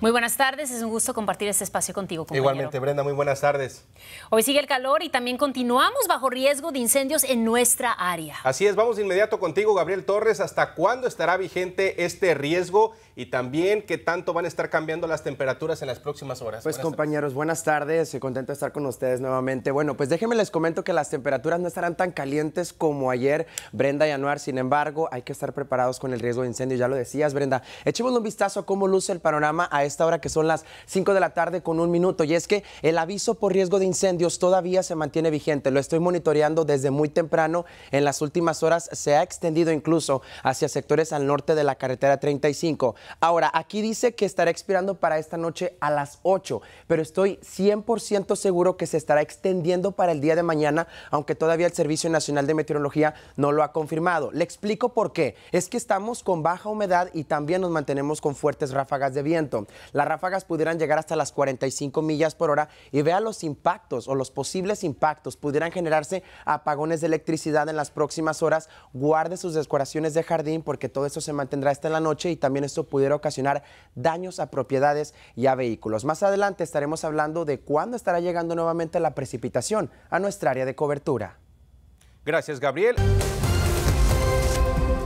Muy buenas tardes, es un gusto compartir este espacio contigo. Compañero. Igualmente, Brenda, muy buenas tardes. Hoy sigue el calor y también continuamos bajo riesgo de incendios en nuestra área. Así es, vamos de inmediato contigo, Gabriel Torres. ¿Hasta cuándo estará vigente este riesgo y también qué tanto van a estar cambiando las temperaturas en las próximas horas? Pues, compañeros, buenas tardes. Estoy contento de estar con ustedes nuevamente. Bueno, pues déjenme les comento que las temperaturas no estarán tan calientes como ayer, Brenda y Anuar. Sin embargo, hay que estar preparados con el riesgo de incendio. Ya lo decías, Brenda. Echemos un vistazo a cómo luce el panorama a esta hora que son las 5 de la tarde con un minuto. Y es que el aviso por riesgo de incendios todavía se mantiene vigente. Lo estoy monitoreando desde muy temprano. En las últimas horas se ha extendido incluso hacia sectores al norte de la carretera 35. Ahora, aquí dice que estará expirando para esta noche a las 8, pero estoy 100% seguro que se estará extendiendo para el día de mañana, aunque todavía el Servicio Nacional de Meteorología no lo ha confirmado. Le explico por qué. Es que estamos con baja humedad y también nos mantenemos con fuertes ráfagas de viento. Las ráfagas pudieran llegar hasta las 45 millas por hora y vea los impactos o los posibles impactos. Pudieran generarse apagones de electricidad en las próximas horas. Guarde sus decoraciones de jardín porque todo eso se mantendrá hasta la noche y también esto pudiera ocasionar daños a propiedades y a vehículos. Más adelante estaremos hablando de cuándo estará llegando nuevamente la precipitación a nuestra área de cobertura. Gracias, Gabriel.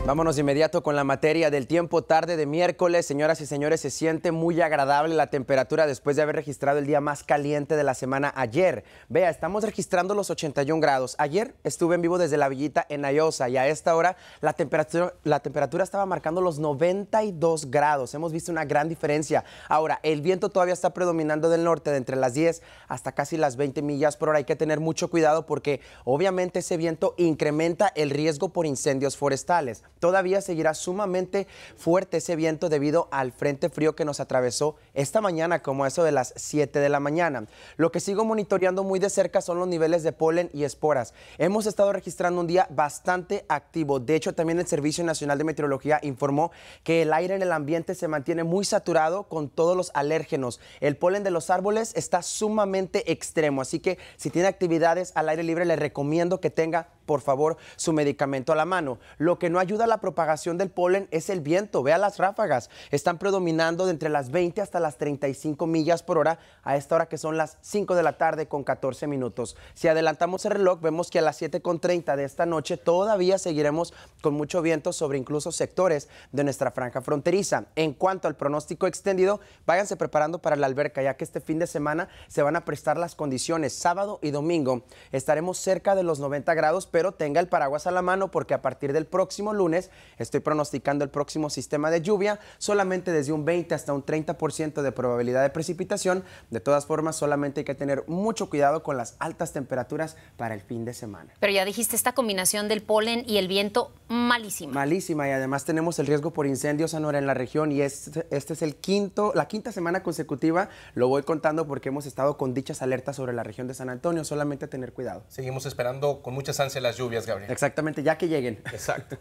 Vámonos de inmediato con la materia del tiempo tarde de miércoles. Señoras y señores, se siente muy agradable la temperatura después de haber registrado el día más caliente de la semana ayer. Vea, estamos registrando los 81 grados. Ayer estuve en vivo desde la villita en Ayosa y a esta hora la temperatura, la temperatura estaba marcando los 92 grados. Hemos visto una gran diferencia. Ahora, el viento todavía está predominando del norte de entre las 10 hasta casi las 20 millas por hora. Hay que tener mucho cuidado porque obviamente ese viento incrementa el riesgo por incendios forestales. Todavía seguirá sumamente fuerte ese viento debido al frente frío que nos atravesó esta mañana, como eso de las 7 de la mañana. Lo que sigo monitoreando muy de cerca son los niveles de polen y esporas. Hemos estado registrando un día bastante activo. De hecho, también el Servicio Nacional de Meteorología informó que el aire en el ambiente se mantiene muy saturado con todos los alérgenos. El polen de los árboles está sumamente extremo, así que si tiene actividades al aire libre, le recomiendo que tenga por favor, su medicamento a la mano. Lo que no ayuda a la propagación del polen es el viento. Vea las ráfagas. Están predominando de entre las 20 hasta las 35 millas por hora a esta hora que son las 5 de la tarde con 14 minutos. Si adelantamos el reloj, vemos que a las 7.30 de esta noche todavía seguiremos con mucho viento sobre incluso sectores de nuestra franja fronteriza. En cuanto al pronóstico extendido, váyanse preparando para la alberca, ya que este fin de semana se van a prestar las condiciones. Sábado y domingo estaremos cerca de los 90 grados, pero pero tenga el paraguas a la mano porque a partir del próximo lunes estoy pronosticando el próximo sistema de lluvia, solamente desde un 20 hasta un 30% de probabilidad de precipitación. De todas formas, solamente hay que tener mucho cuidado con las altas temperaturas para el fin de semana. Pero ya dijiste esta combinación del polen y el viento malísima. Malísima y además tenemos el riesgo por incendios anora en la región y este, este es el quinto, la quinta semana consecutiva. Lo voy contando porque hemos estado con dichas alertas sobre la región de San Antonio, solamente tener cuidado. Seguimos esperando con muchas ansias lluvias, Gabriel. Exactamente, ya que lleguen. Exacto.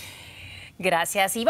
Gracias. Y